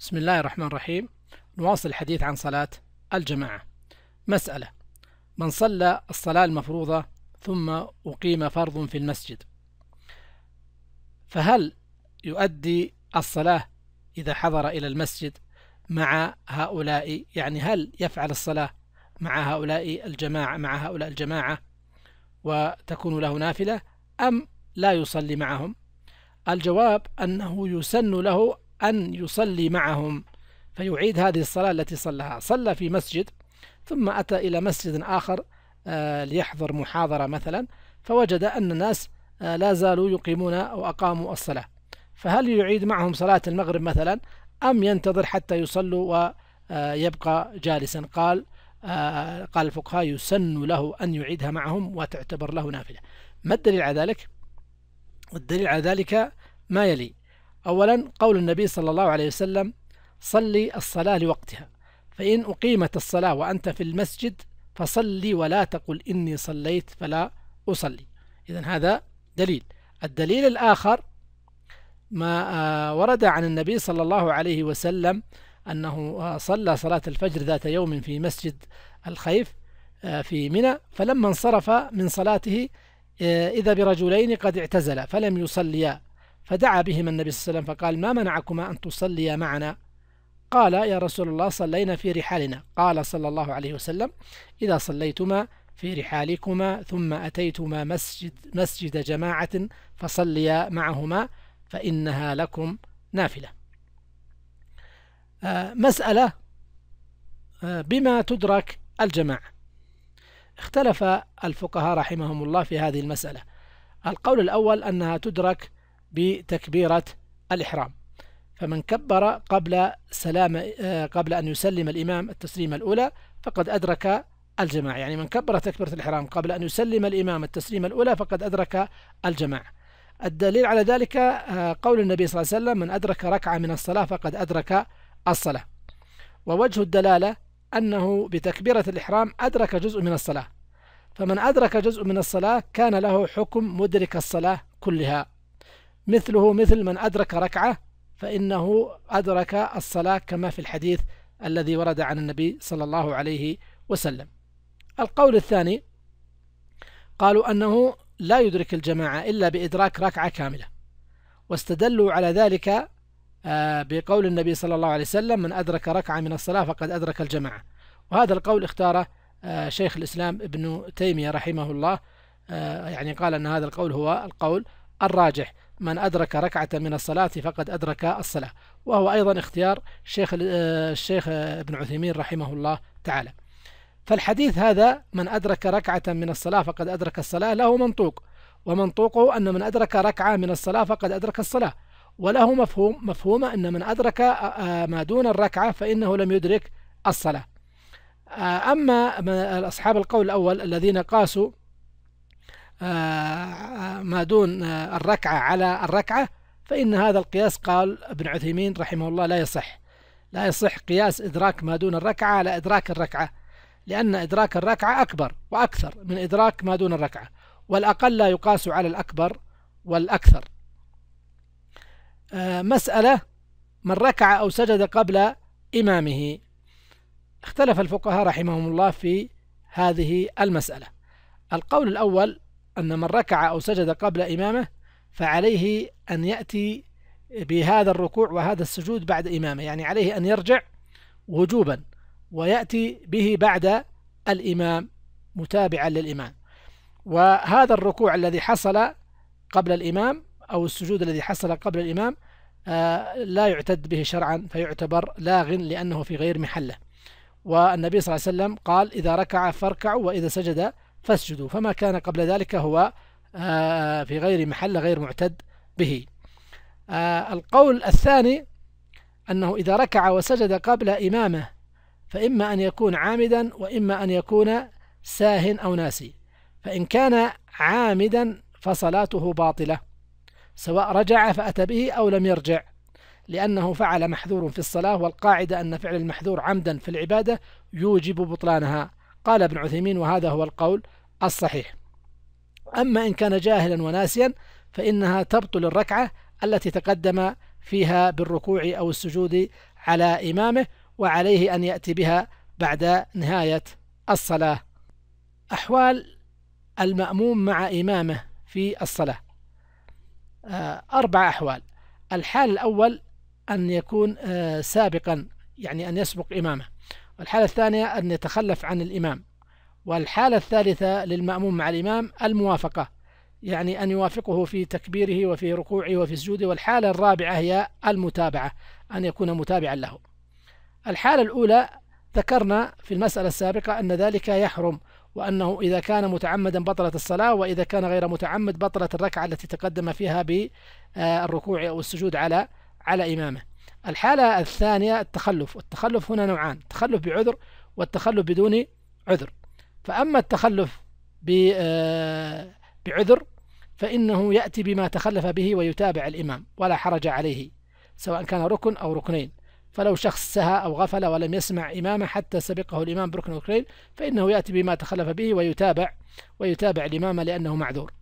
بسم الله الرحمن الرحيم نواصل الحديث عن صلاة الجماعة مسألة من صلى الصلاة المفروضة ثم أقيم فرض في المسجد فهل يؤدي الصلاة إذا حضر إلى المسجد مع هؤلاء يعني هل يفعل الصلاة مع هؤلاء الجماعة مع هؤلاء الجماعة وتكون له نافلة أم لا يصلي معهم الجواب أنه يسن له أن يصلي معهم فيعيد هذه الصلاة التي صلىها صلى في مسجد ثم أتى إلى مسجد آخر آه، ليحضر محاضرة مثلا فوجد أن الناس آه، لا زالوا يقيمون أو أقاموا الصلاة فهل يعيد معهم صلاة المغرب مثلا أم ينتظر حتى يصلوا ويبقى آه، جالسا قال قال الفقهاء يسن له أن يعيدها معهم وتعتبر له نافلة ما الدليل على ذلك؟ الدليل على ذلك ما يلي أولا قول النبي صلى الله عليه وسلم صلي الصلاة لوقتها فإن أقيمت الصلاة وأنت في المسجد فصلي ولا تقل إني صليت فلا أصلي إذا هذا دليل الدليل الآخر ما آه، ورد عن النبي صلى الله عليه وسلم أنه آه، صلى صلاة الفجر ذات يوم في مسجد الخيف آه، في منى فلما انصرف من صلاته إذا برجلين قد اعتزلا فلم يصليا فدعا بهما النبي صلى الله عليه وسلم فقال ما منعكما أن تصليا معنا قال يا رسول الله صلينا في رحالنا قال صلى الله عليه وسلم إذا صليتما في رحالكما ثم أتيتما مسجد, مسجد جماعة فصليا معهما فإنها لكم نافلة آه، مسألة آه، بما تدرك الجماعة اختلف الفقهاء رحمهم الله في هذه المسألة القول الأول أنها تدرك بتكبيرة الإحرام فمن كبر قبل سلام آه، قبل أن يسلم الإمام التسليمة الأولى فقد أدرك الجماعة يعني من كبر تكبيرة الإحرام قبل أن يسلم الإمام التسليمة الأولى فقد أدرك الجماعة الدليل على ذلك آه، قول النبي صلى الله عليه وسلم من أدرك ركعة من الصلاة فقد أدرك الصلاة ووجه الدلالة أنه بتكبيرة الإحرام أدرك جزء من الصلاة فمن أدرك جزء من الصلاة كان له حكم مدرك الصلاة كلها مثله مثل من أدرك ركعة فإنه أدرك الصلاة كما في الحديث الذي ورد عن النبي صلى الله عليه وسلم القول الثاني قالوا أنه لا يدرك الجماعة إلا بإدراك ركعة كاملة واستدلوا على ذلك آه، بقول النبي صلى الله عليه وسلم من أدرك ركعة من الصلاة فقد أدرك الجماعة وهذا القول اختاره آه، شيخ الإسلام ابن تيمية رحمه الله آه، يعني قال أن هذا القول هو القول الراجح من أدرك ركعة من الصلاة فقد أدرك الصلاة وهو أيضا اختيار شيخ الشيخ آه، ابن عثيمين رحمه الله تعالى فالحديث هذا من أدرك ركعة من الصلاة فقد أدرك الصلاة له منطوق ومنطوقه أن من أدرك ركعة من الصلاة فقد أدرك الصلاة وله مفهوم مفهوم أن من أدرك آه، آه، ما دون الركعة فإنه لم يدرك الصلاة أما أصحاب القول الأول الذين قاسوا آه، ما دون آه، الركعة على الركعة فإن هذا القياس قال ابن عثيمين رحمه الله لا يصح لا يصح قياس إدراك ما دون الركعة على إدراك الركعة لأن إدراك الركعة أكبر وأكثر من إدراك ما دون الركعة والأقل لا يقاس على الأكبر والأكثر آه، مسألة من ركع أو سجد قبل إمامه اختلف الفقهاء رحمهم الله في هذه المسألة القول الأول أن من ركع أو سجد قبل إمامه فعليه أن يأتي بهذا الركوع وهذا السجود بعد إمامه يعني عليه أن يرجع وجوبا ويأتي به بعد الإمام متابعا للإمام وهذا الركوع الذي حصل قبل الإمام أو السجود الذي حصل قبل الإمام آه، لا يعتد به شرعا فيعتبر لاغ لأنه في غير محله والنبي صلى الله عليه وسلم قال إذا ركع فاركعوا وإذا سجد فاسجدوا فما كان قبل ذلك هو آه، في غير محل غير معتد به آه، القول الثاني أنه إذا ركع وسجد قبل إمامه فإما أن يكون عامدا وإما أن يكون ساه أو ناسي فإن كان عامدا فصلاته باطلة سواء رجع فأتى به أو لم يرجع لأنه فعل محذور في الصلاة والقاعدة أن فعل المحذور عمدا في العبادة يوجب بطلانها قال ابن عثيمين وهذا هو القول الصحيح أما إن كان جاهلا وناسيا فإنها تبطل الركعة التي تقدم فيها بالركوع أو السجود على إمامه وعليه أن يأتي بها بعد نهاية الصلاة أحوال المأموم مع إمامه في الصلاة آه، أربع أحوال الحال الأول أن يكون آه، سابقا يعني أن يسبق إمامه الحالة الثانية أن يتخلف عن الإمام والحالة الثالثة للمأموم مع الإمام الموافقة يعني أن يوافقه في تكبيره وفي ركوعه وفي سجوده والحالة الرابعة هي المتابعة أن يكون متابعا له الحالة الأولى ذكرنا في المسألة السابقة أن ذلك يحرم وأنه إذا كان متعمدا بطلت الصلاة وإذا كان غير متعمد بطلت الركعة التي تقدم فيها بالركوع أو السجود على على إمامه الحالة الثانية التخلف والتخلف هنا نوعان تخلف بعذر والتخلف بدون عذر فأما التخلف آه، بعذر فإنه يأتي بما تخلف به ويتابع الإمام ولا حرج عليه سواء كان ركن أو ركنين فلو شخص سهى أو غفل ولم يسمع إمامه حتى سبقه الإمام بركن ركنين فإنه يأتي بما تخلف به ويتابع ويتابع الإمام لأنه معذور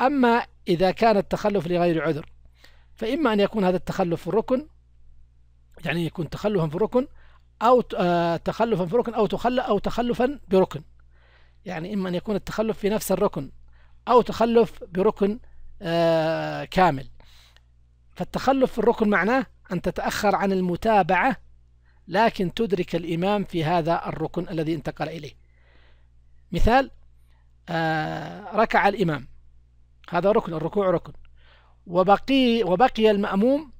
أما إذا كان التخلف لغير عذر فإما أن يكون هذا التخلف ركن يعني يكون تخلفا في ركن أو آه، تخلفا في ركن أو تخلى أو تخلفا بركن يعني إما أن يكون التخلف في نفس الركن أو تخلف بركن آه، كامل فالتخلف في الركن معناه أن تتأخر عن المتابعة لكن تدرك الإمام في هذا الركن الذي انتقل إليه مثال آه، ركع الإمام هذا ركن الركوع ركن وبقي, وبقي المأموم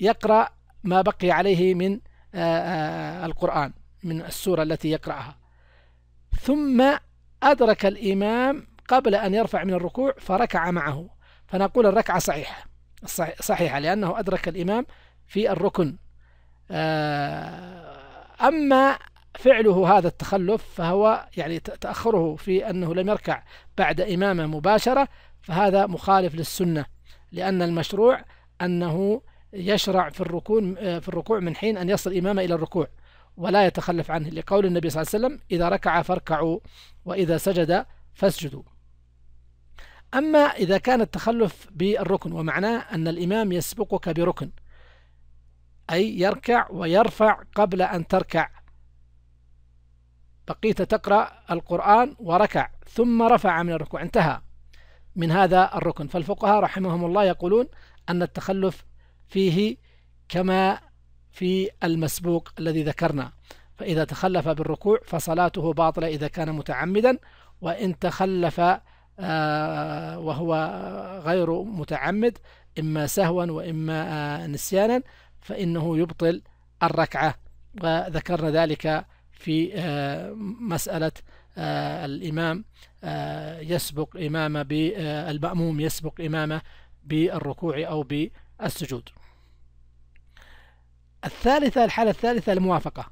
يقرأ ما بقي عليه من آه، آه، القرآن من السورة التي يقرأها ثم أدرك الإمام قبل أن يرفع من الركوع فركع معه فنقول الركعة صحيحة صحيحة لأنه أدرك الإمام في الركن آه، أما فعله هذا التخلف فهو يعني تأخره في أنه لم يركع بعد إمامه مباشرة فهذا مخالف للسنة لأن المشروع أنه يشرع في الركون آه، في الركوع من حين أن يصل إمامه إلى الركوع ولا يتخلف عنه لقول النبي صلى الله عليه وسلم إذا ركع فاركعوا وإذا سجد فاسجدوا أما إذا كان التخلف بالركن ومعناه أن الإمام يسبقك بركن أي يركع ويرفع قبل أن تركع بقيت تقرأ القرآن وركع ثم رفع من الركوع انتهى من هذا الركن فالفقهاء رحمهم الله يقولون أن التخلف فيه كما في المسبوق الذي ذكرنا فإذا تخلف بالركوع فصلاته باطلة إذا كان متعمدا وإن تخلف آه، وهو غير متعمد إما سهوا وإما آه، نسيانا فإنه يبطل الركعة وذكرنا ذلك في آه، مسألة الإمام يسبق إمامة بالمأموم يسبق إمامة بالركوع أو السجود الثالثة الحالة الثالثة الموافقة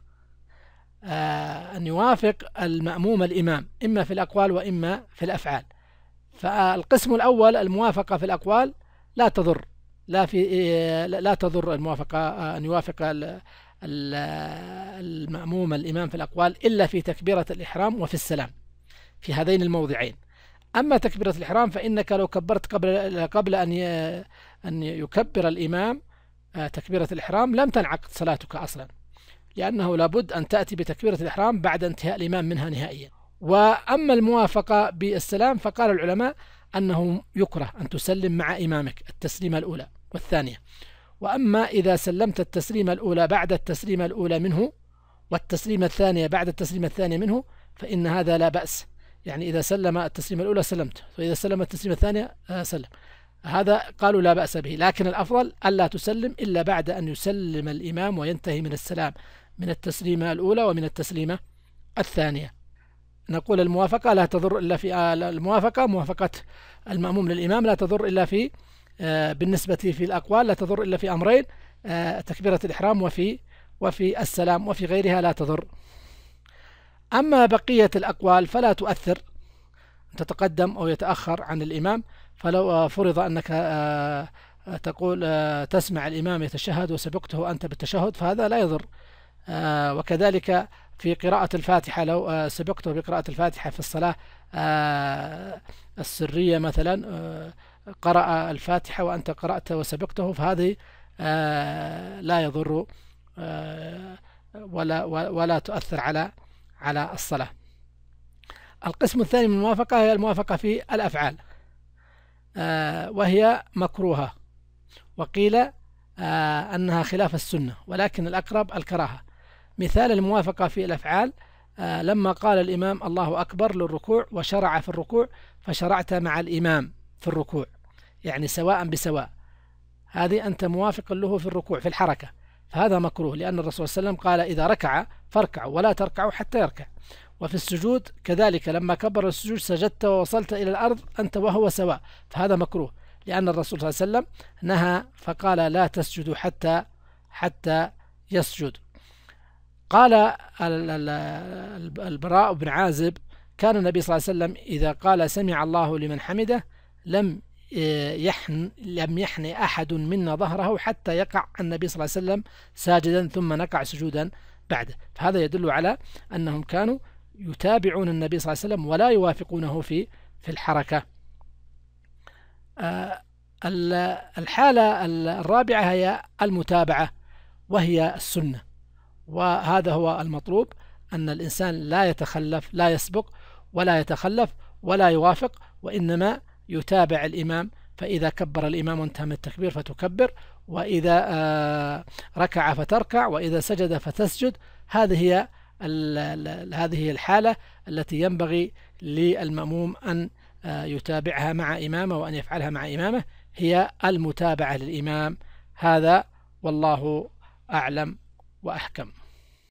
آه، أن يوافق المأموم الإمام إما في الأقوال وإما في الأفعال فالقسم الأول الموافقة في الأقوال لا تضر لا في آه، لا تضر الموافقة آه، أن يوافق المأموم الإمام في الأقوال إلا في تكبيرة الإحرام وفي السلام في هذين الموضعين أما تكبيرة الإحرام فإنك لو كبرت قبل قبل أن أن يكبر الإمام آه، تكبيرة الإحرام لم تنعقد صلاتك أصلا لأنه لابد أن تأتي بتكبيرة الإحرام بعد انتهاء الإمام منها نهائيا وأما الموافقة بالسلام فقال العلماء أنه يكره أن تسلم مع إمامك التسليمة الأولى والثانية وأما إذا سلمت التسليمة الأولى بعد التسليمة الأولى منه والتسليمة الثانية بعد التسليمة الثانية منه فإن هذا لا بأس يعني إذا سلم التسليمة الأولى سلمت وإذا سلم التسليمة الثانية آه، سلم هذا قالوا لا بأس به لكن الأفضل ألا تسلم إلا بعد أن يسلم الإمام وينتهي من السلام من التسليمة الأولى ومن التسليمة الثانية نقول الموافقة لا تضر إلا في آه، الموافقة موافقة المأموم للإمام لا تضر إلا في آه، بالنسبة في الأقوال لا تضر إلا في أمرين تكبيرة الإحرام وفي وفي السلام وفي غيرها لا تضر أما بقية الأقوال فلا تؤثر تتقدم أو يتأخر عن الإمام فلو آه، فرض أنك آه، آه، تقول تسمع الإمام يتشهد وسبقته أنت بالتشهد فهذا لا يضر وكذلك في قراءة الفاتحة لو سبقته بقراءة الفاتحة في الصلاة السرية مثلا قرأ الفاتحة وأنت قرأت وسبقته فهذه لا يضر ولا ولا تؤثر على على الصلاة القسم الثاني من الموافقة هي الموافقة في الأفعال آه، وهي مكروهة وقيل آه، أنها خلاف السنة ولكن الأقرب الكراهة مثال الموافقة في الأفعال آه، لما قال الإمام الله أكبر للركوع وشرع في الركوع فشرعت مع الإمام في الركوع يعني سواء بسواء هذه أنت موافق له في الركوع في الحركة فهذا مكروه لأن الرسول صلى الله عليه وسلم قال إذا ركع فاركعوا ولا تركعوا حتى يركع وفي السجود كذلك لما كبر السجود سجدت ووصلت إلى الأرض أنت وهو سواء فهذا مكروه لأن الرسول صلى الله عليه وسلم نهى فقال لا تسجدوا حتى حتى يسجد قال البراء بن عازب كان النبي صلى الله عليه وسلم إذا قال سمع الله لمن حمده لم آه، يحن لم يحن أحد منا ظهره حتى يقع النبي صلى الله عليه وسلم ساجدا ثم نقع سجودا بعده فهذا يدل على أنهم كانوا يتابعون النبي صلى الله عليه وسلم ولا يوافقونه في في الحركة آه، الحالة الرابعة هي المتابعة وهي السنة وهذا هو المطلوب أن الإنسان لا يتخلف لا يسبق ولا يتخلف ولا يوافق وإنما يتابع الإمام فإذا كبر الإمام وانتهى من التكبير فتكبر وإذا آه، ركع فتركع وإذا سجد فتسجد هذه هي هذه هي الحالة التي ينبغي للمأموم أن آه، يتابعها مع إمامه وأن يفعلها مع إمامه هي المتابعة للإمام هذا والله أعلم وأحكم